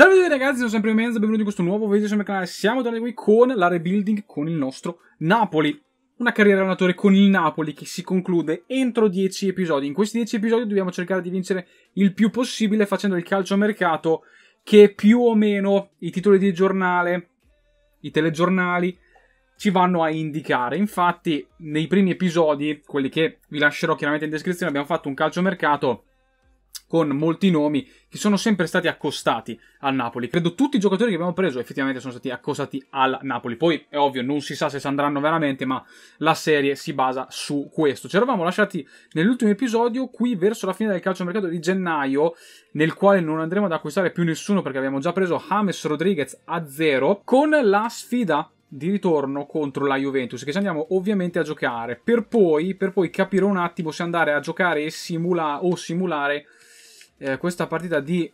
Salve a tutti ragazzi, sono sempre mezzo, benvenuti in questo nuovo video sul mio canale. Siamo tornati qui con la rebuilding con il nostro Napoli. Una carriera allenatore con il Napoli che si conclude entro 10 episodi. In questi 10 episodi dobbiamo cercare di vincere il più possibile facendo il calciomercato che più o meno i titoli di giornale, i telegiornali ci vanno a indicare. Infatti nei primi episodi, quelli che vi lascerò chiaramente in descrizione, abbiamo fatto un calciomercato con molti nomi che sono sempre stati accostati al Napoli. Credo tutti i giocatori che abbiamo preso effettivamente sono stati accostati al Napoli. Poi è ovvio, non si sa se andranno veramente, ma la serie si basa su questo. Ci eravamo lasciati nell'ultimo episodio, qui verso la fine del calciomercato di gennaio, nel quale non andremo ad acquistare più nessuno perché abbiamo già preso James Rodriguez a zero, con la sfida di ritorno contro la Juventus che ci andiamo ovviamente a giocare per poi, per poi capire un attimo se andare a giocare e simula- o simulare eh, questa partita di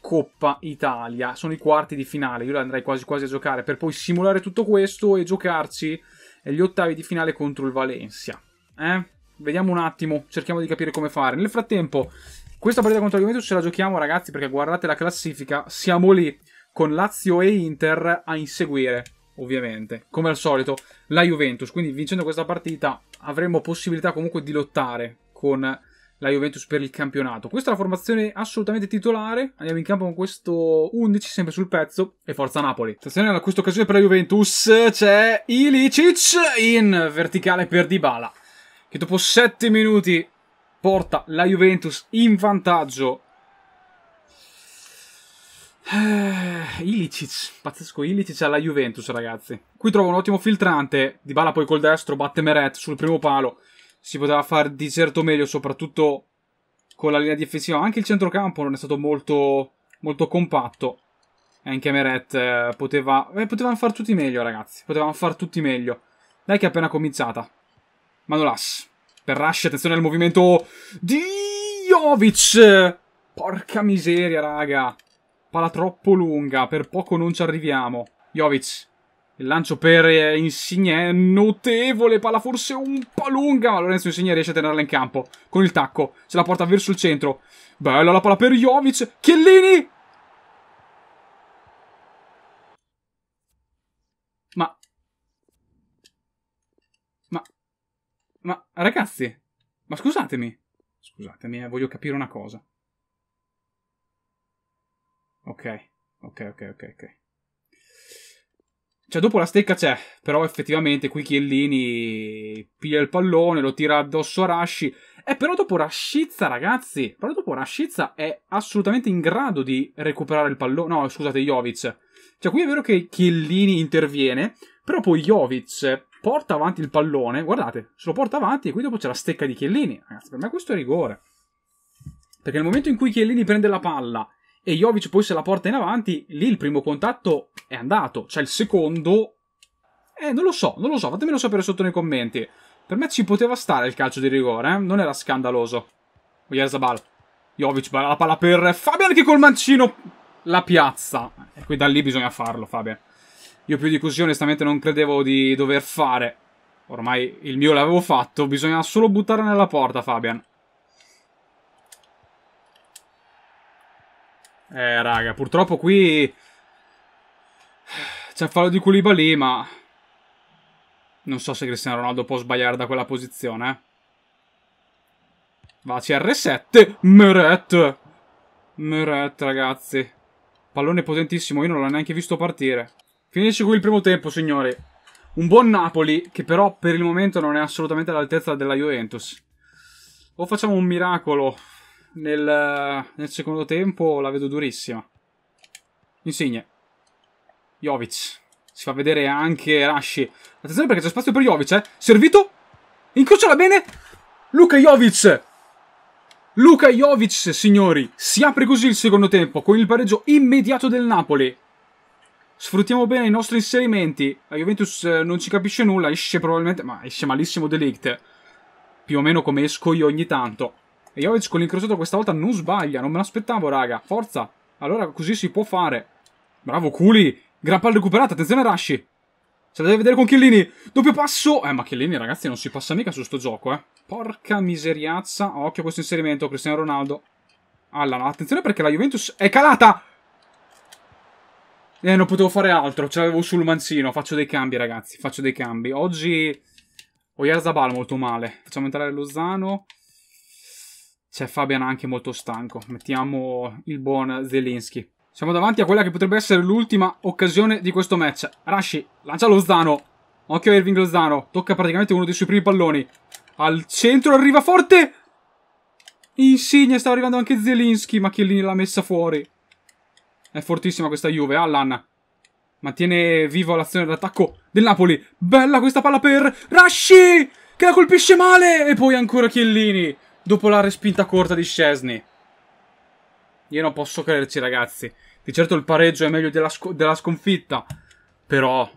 Coppa Italia. Sono i quarti di finale, io la andrei quasi quasi a giocare per poi simulare tutto questo e giocarci eh, gli ottavi di finale contro il Valencia. Eh? Vediamo un attimo, cerchiamo di capire come fare. Nel frattempo, questa partita contro la Juventus ce la giochiamo ragazzi perché guardate la classifica, siamo lì con Lazio e Inter a inseguire ovviamente, come al solito, la Juventus. Quindi vincendo questa partita avremo possibilità comunque di lottare con la Juventus per il campionato. Questa è la formazione assolutamente titolare. Andiamo in campo con questo 11 sempre sul pezzo e forza Napoli. Attenzione a questa occasione per la Juventus. C'è Ilicic in verticale per Dybala che dopo 7 minuti porta la Juventus in vantaggio. Eh, Ilicic, pazzesco Ilicic alla Juventus ragazzi. Qui trova un ottimo filtrante, Dybala poi col destro batte Meret sul primo palo si poteva fare di certo meglio, soprattutto con la linea difensiva. Anche il centrocampo non è stato molto, molto compatto. Anche Meret eh, poteva. Eh, potevano far tutti meglio, ragazzi. Potevano far tutti meglio. Dai, che è appena cominciata. Manolas. Per Rush, attenzione al movimento di Jovic. Porca miseria, raga. Palla troppo lunga. Per poco non ci arriviamo. Jovic il lancio per eh, Insigne è notevole, palla forse un po' lunga, ma Lorenzo Insigne riesce a tenerla in campo con il tacco. Se la porta verso il centro. Bella la palla per Jovic. Chiellini! Ma... Ma... Ma ragazzi, ma scusatemi. Scusatemi, eh, voglio capire una cosa. Ok, ok, ok, ok, ok. Cioè, dopo la stecca c'è, però effettivamente qui Chiellini piglia il pallone, lo tira addosso a Rashi. Eh, però dopo Rascizza, ragazzi, però dopo Rascizza è assolutamente in grado di recuperare il pallone. No, scusate, Jovic. Cioè, qui è vero che Chiellini interviene, però poi Jovic porta avanti il pallone, guardate, se lo porta avanti e qui dopo c'è la stecca di Chiellini. Ragazzi, per me questo è rigore. Perché nel momento in cui Chiellini prende la palla e Jovic poi se la porta in avanti, lì il primo contatto è andato, cioè il secondo... Eh, non lo so, non lo so, fatemelo sapere sotto nei commenti. Per me ci poteva stare il calcio di rigore, eh? non era scandaloso. Oyarzabal, Jovic, la palla per Fabian che col mancino la piazza. E qui da lì bisogna farlo, Fabian. Io più di così onestamente non credevo di dover fare. Ormai il mio l'avevo fatto, bisogna solo buttarla nella porta, Fabian. Eh, raga, purtroppo qui... C'è il fallo di lì, ma... Non so se Cristiano Ronaldo può sbagliare da quella posizione, eh. Va CR7, Meret! Meret, ragazzi. Pallone potentissimo, io non l'ho neanche visto partire. Finisce qui il primo tempo, signori. Un buon Napoli, che però per il momento non è assolutamente all'altezza della Juventus. O facciamo un miracolo, nel, nel secondo tempo la vedo durissima. Insigne. Jovic. Si fa vedere anche Rashi. Attenzione perché c'è spazio per Jovic, eh. Servito. Incrociala bene. Luca Jovic. Luca Jovic, signori. Si apre così il secondo tempo con il pareggio immediato del Napoli. Sfruttiamo bene i nostri inserimenti. La Juventus eh, non ci capisce nulla. Esce probabilmente... Ma esce malissimo Delict. Più o meno come esco io ogni tanto. E Jovic con l'incrociato questa volta non sbaglia. Non me l'aspettavo, raga. Forza. Allora così si può fare. Bravo Culi. Gran palla recuperata. Attenzione Rashi. Se la deve vedere con Chiellini. Doppio passo. Eh, ma Chiellini, ragazzi, non si passa mica su sto gioco, eh. Porca miseriazza. Occhio a questo inserimento, Cristiano Ronaldo. Allora, attenzione perché la Juventus è calata. Eh, non potevo fare altro. Ce l'avevo sul mancino. Faccio dei cambi, ragazzi. Faccio dei cambi. Oggi... Oyarzabal molto male. Facciamo entrare Lozano c'è Fabian anche molto stanco. Mettiamo il buon Zelensky. Siamo davanti a quella che potrebbe essere l'ultima occasione di questo match. Rashi lancia Lozano. Occhio a Irving Lozano. Tocca praticamente uno dei suoi primi palloni. Al centro arriva forte. Insigne stava arrivando anche Zelinski. Ma Chiellini l'ha messa fuori. È fortissima questa Juve. Eh, Allan mantiene viva l'azione d'attacco del Napoli. Bella questa palla per Rashi che la colpisce male. E poi ancora Chiellini dopo la respinta corta di Chesney. Io non posso crederci, ragazzi. Di certo il pareggio è meglio della, sc della sconfitta. Però...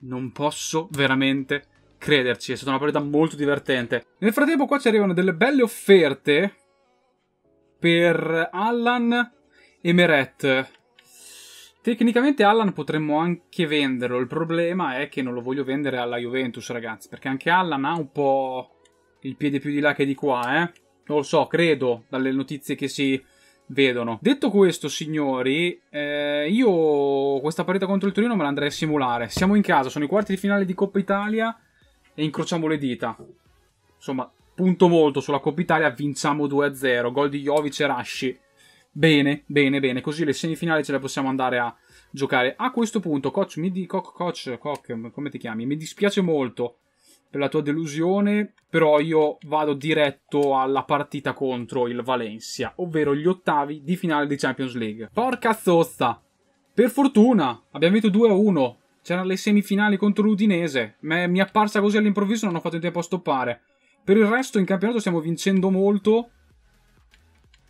Non posso veramente crederci. È stata una partita molto divertente. Nel frattempo qua ci arrivano delle belle offerte per Allan e Meret. Tecnicamente Allan potremmo anche venderlo, il problema è che non lo voglio vendere alla Juventus ragazzi, perché anche Allan ha un po' il piede più di là che di qua, eh. Non lo so, credo, dalle notizie che si vedono. Detto questo, signori, eh, io questa partita contro il Torino me la andrei a simulare. Siamo in casa, sono i quarti di finale di Coppa Italia e incrociamo le dita. Insomma, punto molto sulla Coppa Italia, vinciamo 2-0, gol di Jovic e Rashi. Bene, bene, bene, così le semifinali ce le possiamo andare a giocare. A questo punto, coach, mi di, coach, coach, come ti chiami? Mi dispiace molto per la tua delusione, però io vado diretto alla partita contro il Valencia, ovvero gli ottavi di finale di Champions League. Porca zozza! Per fortuna abbiamo vinto 2-1. C'erano le semifinali contro l'Udinese. Mi è apparsa così all'improvviso, non ho fatto in tempo a stoppare. Per il resto in campionato stiamo vincendo molto.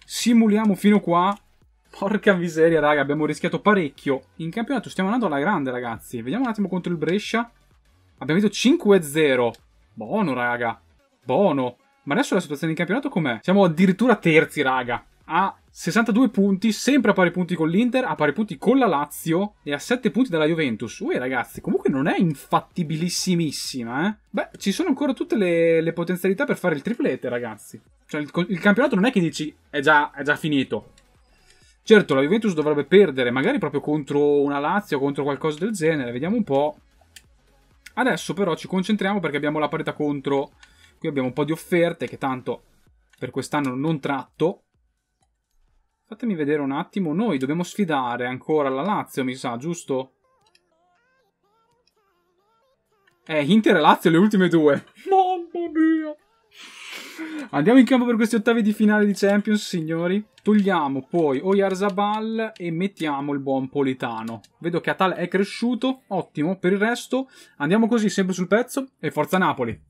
Simuliamo fino qua. Porca miseria, raga, abbiamo rischiato parecchio. In campionato stiamo andando alla grande, ragazzi. Vediamo un attimo contro il Brescia. Abbiamo vinto 5-0. Buono, raga. Buono. Ma adesso la situazione in campionato com'è? Siamo addirittura terzi, raga. A 62 punti, sempre a pari punti con l'Inter, a pari punti con la Lazio e a 7 punti dalla Juventus. Ui, ragazzi, comunque non è infattibilissimissima, eh. Beh, ci sono ancora tutte le, le potenzialità per fare il triplete, ragazzi. Cioè, il, il campionato non è che dici è già, è già finito. Certo, la Juventus dovrebbe perdere, magari proprio contro una Lazio, contro qualcosa del genere. Vediamo un po'. Adesso però ci concentriamo perché abbiamo la parità contro. Qui abbiamo un po' di offerte che tanto per quest'anno non tratto. Fatemi vedere un attimo. Noi dobbiamo sfidare ancora la Lazio, mi sa, giusto? Eh, Inter e Lazio le ultime due. Andiamo in campo per questi ottavi di finale di Champions, signori. Togliamo poi Oyarzabal e mettiamo il buon Politano. Vedo che Atal è cresciuto, ottimo. Per il resto andiamo così, sempre sul pezzo e forza Napoli.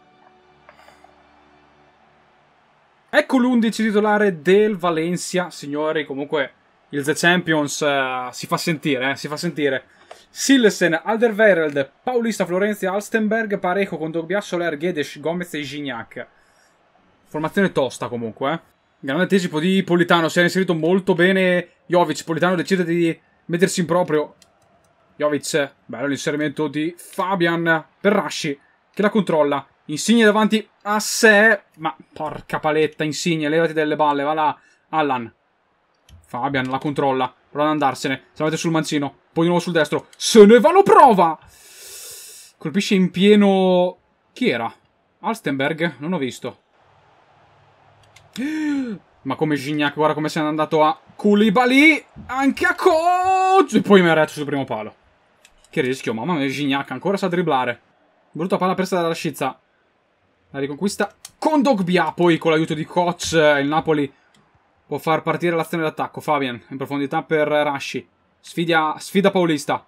Ecco l'11 titolare del Valencia, signori. Comunque il The Champions eh, si fa sentire, eh, si fa sentire. Sillesen, Alderweireld, Paulista, Florenzi, Alstenberg, Parejo, Condorbias, Soler, Gedesh, Gomez e Gignac. Formazione tosta comunque, eh. Grande anticipo di Politano, si era inserito molto bene Jovic. Politano decide di mettersi in proprio. Jovic, bello l'inserimento di Fabian per Rashi, che la controlla. Insigne davanti a sé, ma porca paletta, Insigne, levati delle balle, va là, Allan. Fabian la controlla, prova ad andarsene, se la mette sul mancino, poi di nuovo sul destro, se ne va, lo prova! Colpisce in pieno... chi era? Alstenberg? Non ho visto. Ma come Gignac, guarda come se n'è andato a Koulibaly, anche a Coach! E poi Meret sul primo palo. Che rischio, mamma mia, Gignac ancora sa dribblare. Brutta palla presa dalla Scizza. La riconquista con Dogbia, poi con l'aiuto di Koch, eh, il Napoli può far partire l'azione d'attacco. Fabian in profondità per Rashi. Sfida, sfida Paulista.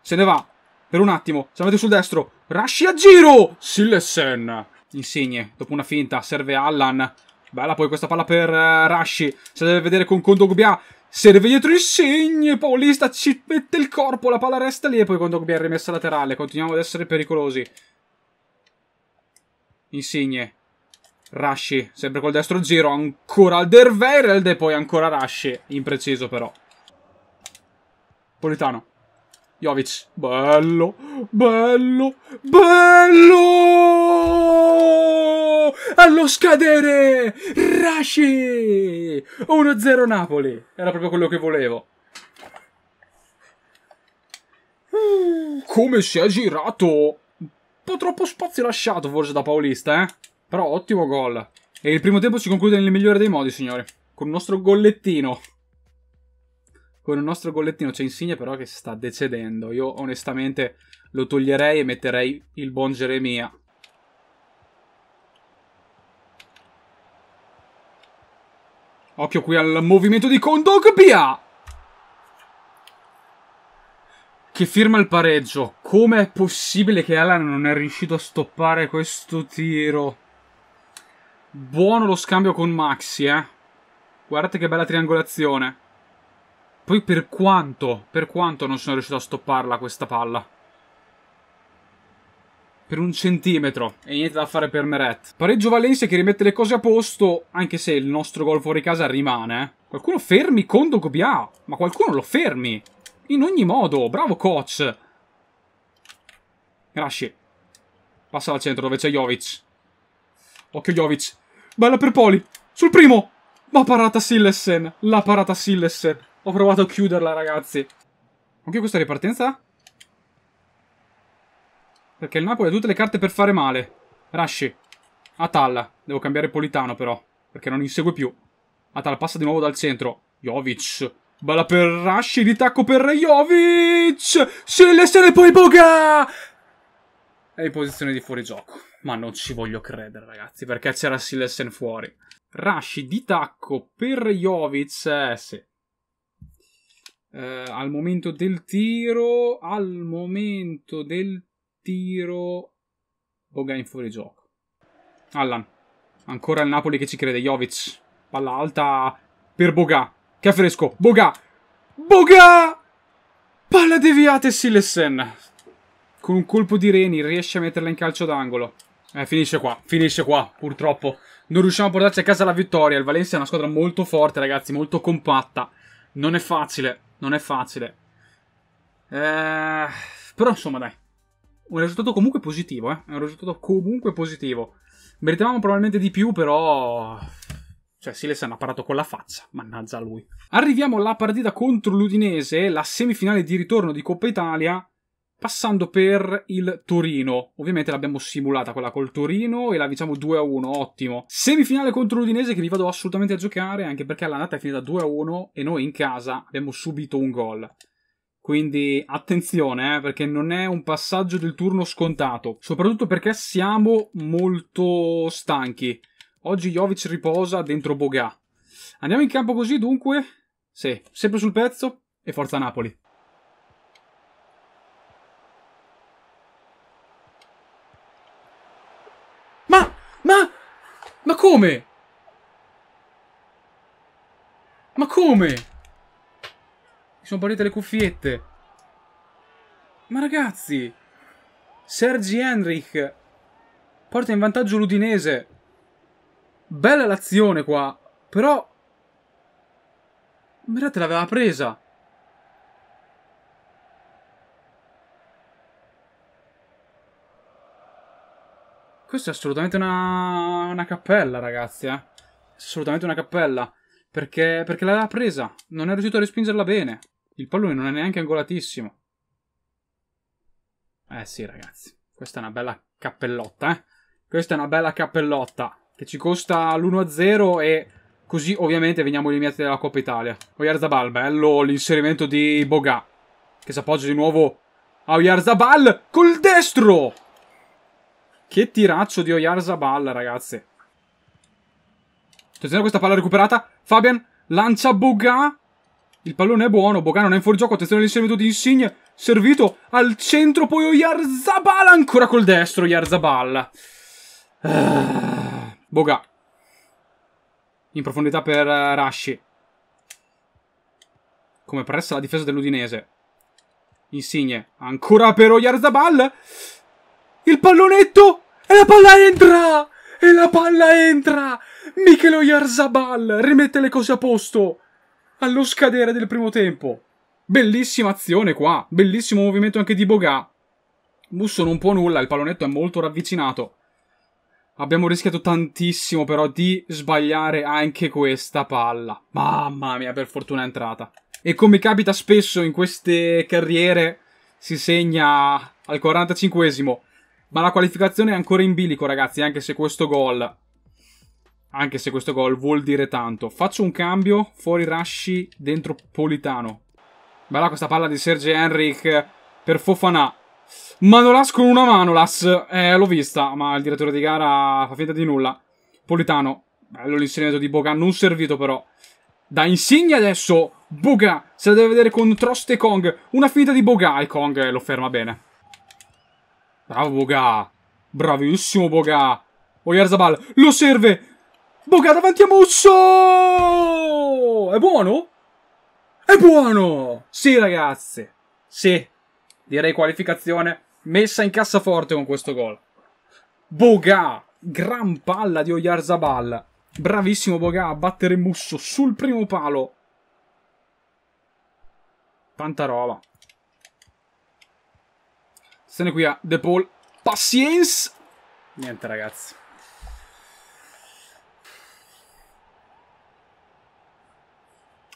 Se ne va. Per un attimo. Se la mette sul destro. Rashi a giro. Sillessen. Insigne. Dopo una finta. Serve Allan. Bella poi questa palla per uh, Rashi. Se deve vedere con Kondogbia. Serve dietro il segno. Paulista ci mette il corpo. La palla resta lì. E poi Kondogbia è rimessa laterale. Continuiamo ad essere pericolosi. Insigne. Rashi. Sempre col destro giro. Ancora Derweireld. E poi ancora Rashi. Impreciso però. Politano. Jovic, bello, bello, bello! Allo scadere, Rashi! 1-0 Napoli, era proprio quello che volevo. come si è girato! Un po' troppo spazio lasciato forse da Paulista, eh? Però ottimo gol. E il primo tempo si conclude nel migliore dei modi, signori. Con il nostro gollettino con un nostro gollettino c'è Insigne però che sta decedendo. Io onestamente lo toglierei e metterei il buon Geremia. Occhio qui al movimento di Kondogbia! Che firma il pareggio. Com'è possibile che Alan non è riuscito a stoppare questo tiro? Buono lo scambio con Maxi, eh. Guardate che bella triangolazione. Poi per quanto, per quanto non sono riuscito a stopparla questa palla. Per un centimetro. E niente da fare per Meret. Pareggio Valencia che rimette le cose a posto, anche se il nostro gol fuori casa rimane. Eh. Qualcuno fermi Kondo Gobià. Ma qualcuno lo fermi. In ogni modo. Bravo coach. Grazie. Passa al centro dove c'è Jovic. Occhio Jovic. Bella per Poli. Sul primo. La parata Sillessen. La parata Sillessen. Ho provato a chiuderla, ragazzi. Anche questa ripartenza? Perché il Napoli ha tutte le carte per fare male. Rashi. Atalla. Devo cambiare Politano, però. Perché non insegue più. Atalla passa di nuovo dal centro. Jovic. Balla per Rashi, ritacco per Jovic! Si lesione poi Boga! È in posizione di fuorigioco. Ma non ci voglio credere, ragazzi, perché c'era Silesen fuori. Rashi di tacco per Jovic. Eh, sì eh, al momento del tiro, al momento del tiro, Boga in fuori gioco. Allan, ancora il Napoli che ci crede, Jovic, palla alta per Boga, che affresco, Boga, Boga, palla deviata e Silesen. Con un colpo di Reni riesce a metterla in calcio d'angolo. Eh, finisce qua, finisce qua, purtroppo. Non riusciamo a portarci a casa la vittoria. Il Valencia è una squadra molto forte, ragazzi, molto compatta. Non è facile non è facile. Eh, però insomma, dai. Un risultato comunque positivo, eh. Un risultato comunque positivo. Meritavamo probabilmente di più, però. Cioè, Siles hanno parato con la faccia, mannaggia lui. Arriviamo alla partita contro l'Udinese, la semifinale di ritorno di Coppa Italia passando per il Torino. Ovviamente l'abbiamo simulata quella col Torino e la vinciamo 2-1, ottimo. Semifinale contro l'Udinese che vi vado assolutamente a giocare, anche perché all'andata è finita 2-1 e noi in casa abbiamo subito un gol. Quindi attenzione, eh, perché non è un passaggio del turno scontato, soprattutto perché siamo molto stanchi. Oggi Jovic riposa dentro Bogà. Andiamo in campo così dunque? Sì, sempre sul pezzo e forza Napoli. come? Ma come? Mi sono partite le cuffiette. Ma ragazzi, Sergi Henrich porta in vantaggio l'Udinese. Bella l'azione qua, però... Merate l'aveva presa. Questa è assolutamente una, una cappella, ragazzi. Eh. Assolutamente una cappella. Perché, perché l'aveva presa. Non è riuscito a respingerla bene. Il pallone non è neanche angolatissimo. Eh sì, ragazzi. Questa è una bella cappellotta, eh. Questa è una bella cappellotta. Che ci costa l'1-0 e così ovviamente veniamo eliminati dalla Coppa Italia. Oyarzabal, bello l'inserimento di Boga. Che si appoggia di nuovo a Oyarzabal col destro! Che tiraccio di Oyarzabal, ragazzi. Attenzione a questa palla recuperata. Fabian lancia Boga. Il pallone è buono. Boga non è in fuorigioco. Attenzione all'inserimento di Insigne. Servito al centro. Poi Oyarzabal ancora col destro. Oyarzabal. Uh, eh, Boga. In profondità per eh, Rashi. Come pressa la difesa dell'Udinese. Insigne. Ancora per Oyarzabal. Il pallonetto. E la palla entra! E la palla entra! Michelo Yarzabal rimette le cose a posto allo scadere del primo tempo. Bellissima azione qua, bellissimo movimento anche di Boga. Busso non può nulla, il pallonetto è molto ravvicinato. Abbiamo rischiato tantissimo però di sbagliare anche questa palla. Mamma mia, per fortuna è entrata. E come capita spesso in queste carriere, si segna al 45esimo ma la qualificazione è ancora in bilico, ragazzi, anche se questo gol... Anche se questo gol vuol dire tanto. Faccio un cambio, fuori Rashi, dentro Politano. Bella questa palla di Serge Henrik per Fofanà. Manolas con una Manolas. Eh, l'ho vista, ma il direttore di gara fa finta di nulla. Politano. Bello l'inserimento di Boga, non servito però. Da Insigne adesso. Boga se la deve vedere con Trost e Kong. Una finta di Boga e Kong lo ferma bene. Bravo Boga. Bravissimo Boga. Oyarzabal. Lo serve. Boga davanti a Musso. È buono? È buono. Sì ragazzi. Sì. Direi qualificazione messa in cassaforte con questo gol. Boga. Gran palla di Oyarzabal. Bravissimo Boga a battere Musso sul primo palo. Tanta roba. Se Attenzione qui a De Paul. Pazienza! Niente ragazzi.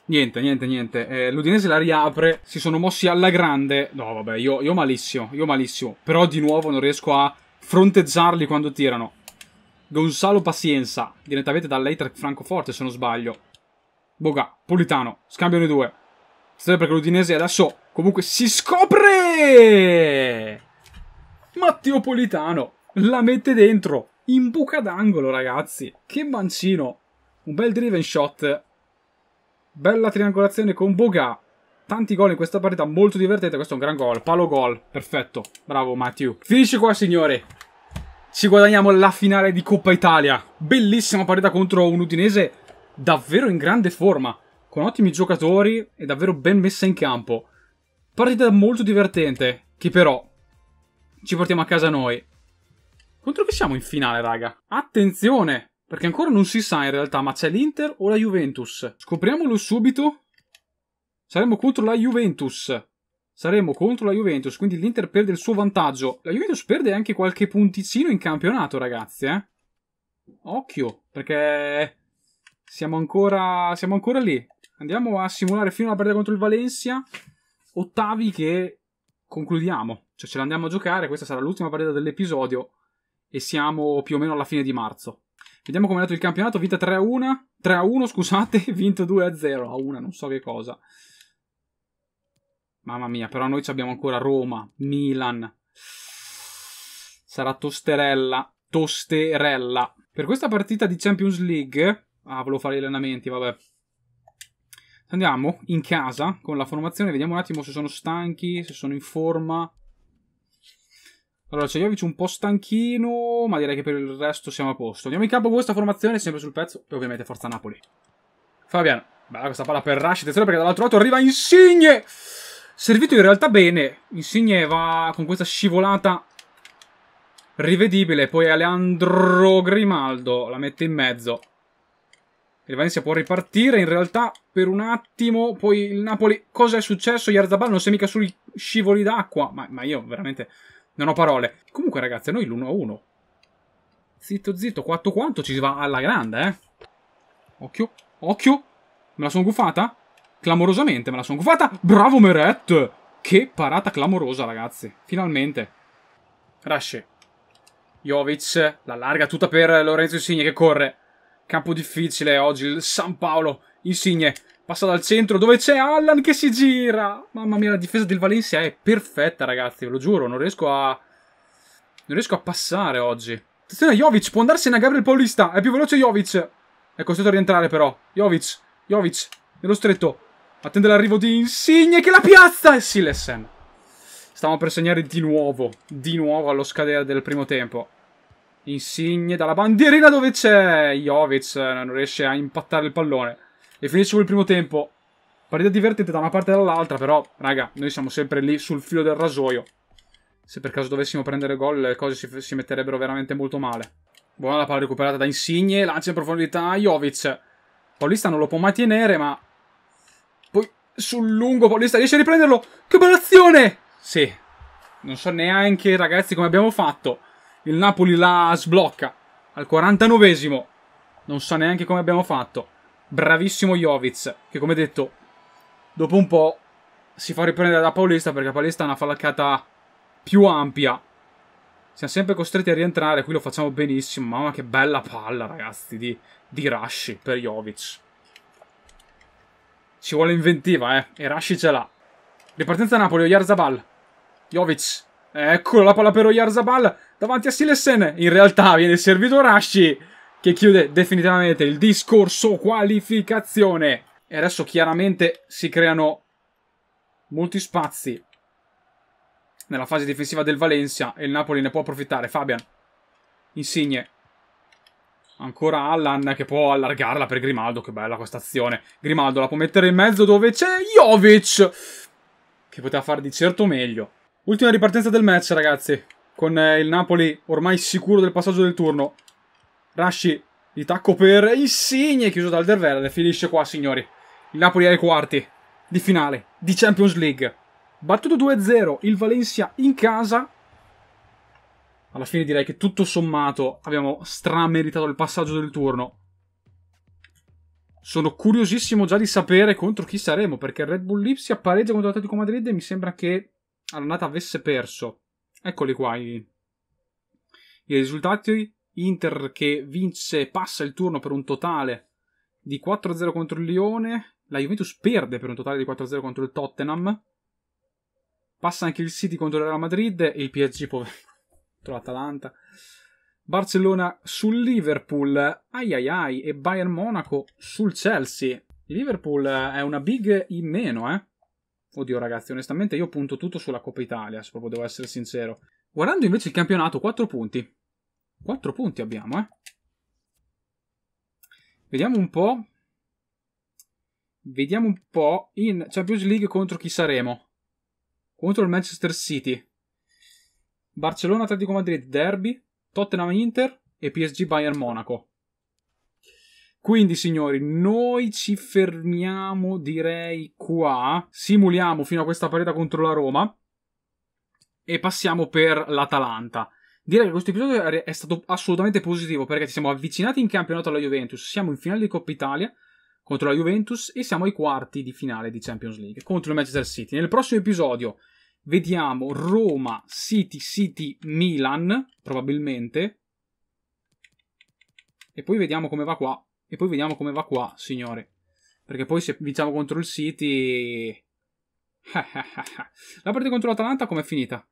Niente, niente, niente. Eh, L'Udinese la riapre. Si sono mossi alla grande. No, vabbè, io, io malissimo, io malissimo. Però di nuovo non riesco a fronteggiarli quando tirano. Gonzalo Pazienza, direttamente dall'Eitrac Francoforte se non sbaglio. Boga, Politano, scambiano i due. Sempre perché l'Udinese adesso comunque si scopre! Matteo Politano la mette dentro, in buca d'angolo ragazzi, che mancino, un bel driven shot, bella triangolazione con Boga, tanti gol in questa partita, molto divertente, questo è un gran gol, palo gol, perfetto, bravo Matthew. Finisce qua signore, ci guadagniamo la finale di Coppa Italia, bellissima partita contro un Udinese davvero in grande forma, con ottimi giocatori e davvero ben messa in campo. Partita molto divertente, che però ci portiamo a casa noi. Contro chi siamo in finale, raga? Attenzione! Perché ancora non si sa in realtà, ma c'è l'Inter o la Juventus. Scopriamolo subito. Saremo contro la Juventus. Saremo contro la Juventus, quindi l'Inter perde il suo vantaggio. La Juventus perde anche qualche punticino in campionato, ragazzi, eh? Occhio, perché siamo ancora, siamo ancora lì. Andiamo a simulare fino alla partita contro il Valencia. Ottavi che concludiamo, cioè ce l'andiamo a giocare, questa sarà l'ultima partita dell'episodio e siamo più o meno alla fine di marzo. Vediamo com'è andato il campionato, vinta 3 a 1, 3 a 1 scusate, vinto 2 a 0, a 1 non so che cosa. Mamma mia, però noi abbiamo ancora Roma, Milan. Sarà tosterella, tosterella. Per questa partita di Champions League... Ah, volevo fare gli allenamenti, vabbè. Andiamo in casa con la formazione, vediamo un attimo se sono stanchi, se sono in forma. Allora, c'è Jovic un po' stanchino, ma direi che per il resto siamo a posto. Andiamo in campo con questa formazione, sempre sul pezzo, e ovviamente forza Napoli. Fabian, bella questa palla per Rush, attenzione perché dall'altro lato arriva Insigne! Servito in realtà bene, Insigne va con questa scivolata rivedibile, poi Aleandro Grimaldo la mette in mezzo. Il Valencia può ripartire in realtà per un attimo, poi il Napoli, cosa è successo? Yarzabal non si è mica sui scivoli d'acqua, ma, ma, io veramente non ho parole. Comunque ragazzi, noi l'1-1. Zitto zitto, quanto quanto ci si va alla grande, eh. Occhio, occhio, me la sono gufata? Clamorosamente me la sono gufata, bravo Meret! Che parata clamorosa ragazzi, finalmente. Rasce, Jovic, la larga tutta per Lorenzo Insigne che corre. Campo difficile oggi, il San Paolo, Insigne, passa dal centro dove c'è Allan che si gira. Mamma mia, la difesa del Valencia è perfetta, ragazzi, ve lo giuro, non riesco a... Non riesco a passare oggi. Attenzione, Jovic, può andarsene a Gabriel Paulista, è più veloce Jovic. È costretto a rientrare però. Jovic, Jovic, nello stretto. Attende l'arrivo di Insigne che la piazza e Silesen. Stavamo per segnare di nuovo, di nuovo allo scadere del primo tempo. Insigne dalla bandierina dove c'è Jovic non riesce a impattare il pallone e finisce col primo tempo partita divertente da una parte e dall'altra però raga noi siamo sempre lì sul filo del rasoio se per caso dovessimo prendere gol le cose si, si metterebbero veramente molto male buona la palla recuperata da Insigne lancia in profondità Jovic Paulista non lo può mai tenere ma poi sul lungo Paulista riesce a riprenderlo che bella azione sì non so neanche ragazzi come abbiamo fatto il Napoli la sblocca al 49esimo. Non sa so neanche come abbiamo fatto. Bravissimo Jovic, che come detto, dopo un po' si fa riprendere da Paulista perché Paulista ha una fallaccata più ampia. Siamo sempre costretti a rientrare, qui lo facciamo benissimo. Mamma che bella palla, ragazzi, di, di Rashi per Jovic. Ci vuole inventiva, eh. E Rashi ce l'ha. Ripartenza Napoli, Jarzabal. Jovic. Eccolo la palla per Oyarzabal davanti a Silesen. In realtà viene servito Rashi che chiude definitivamente il discorso qualificazione. E adesso chiaramente si creano molti spazi nella fase difensiva del Valencia e il Napoli ne può approfittare. Fabian, Insigne, ancora Allan che può allargarla per Grimaldo. Che bella questa azione. Grimaldo la può mettere in mezzo dove c'è Jovic che poteva far di certo meglio. Ultima ripartenza del match, ragazzi. Con eh, il Napoli ormai sicuro del passaggio del turno. Rasci di tacco per Insigne, chiuso dal Derverde. Finisce qua, signori. Il Napoli ai quarti di finale di Champions League. Battuto 2-0 il Valencia in casa. Alla fine direi che tutto sommato abbiamo strameritato il passaggio del turno. Sono curiosissimo già di sapere contro chi saremo, perché Red Bull Lipsia pareggia contro l'Atletico Madrid e mi sembra che all'annata avesse perso. Eccoli qua i, i risultati. Inter che vince e passa il turno per un totale di 4-0 contro il Lione. La Juventus perde per un totale di 4-0 contro il Tottenham. Passa anche il City contro il Real Madrid e il PSG contro l'Atalanta. Barcellona sul Liverpool, ai ai ai, e Bayern Monaco sul Chelsea. Liverpool è una big in meno, eh? Oddio ragazzi, onestamente io punto tutto sulla Coppa Italia, se proprio devo essere sincero. Guardando invece il campionato, 4 punti. 4 punti abbiamo, eh. Vediamo un po'. Vediamo un po' in Champions League contro chi saremo. Contro il Manchester City. Barcellona Atletico Madrid derby, Tottenham Inter e PSG Bayern Monaco. Quindi, signori, noi ci fermiamo, direi, qua. Simuliamo fino a questa partita contro la Roma. E passiamo per l'Atalanta. Direi che questo episodio è stato assolutamente positivo perché ci siamo avvicinati in campionato alla Juventus. Siamo in finale di Coppa Italia contro la Juventus e siamo ai quarti di finale di Champions League contro il Manchester City. Nel prossimo episodio vediamo Roma, City, City, Milan, probabilmente. E poi vediamo come va qua e poi vediamo come va qua, signore. Perché poi se vinciamo contro il City... Eh. La partita contro l'Atalanta com'è finita?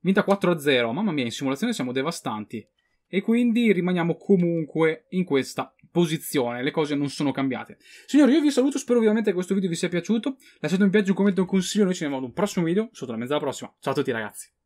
Vinta 4-0. Mamma mia, in simulazione siamo devastanti. E quindi rimaniamo comunque in questa posizione. Le cose non sono cambiate. Signori, io vi saluto. Spero ovviamente che questo video vi sia piaciuto. Lasciate un piacere, un commento, un consiglio. Noi ci vediamo ad un prossimo video. Sotto la mezza alla prossima. Ciao a tutti ragazzi.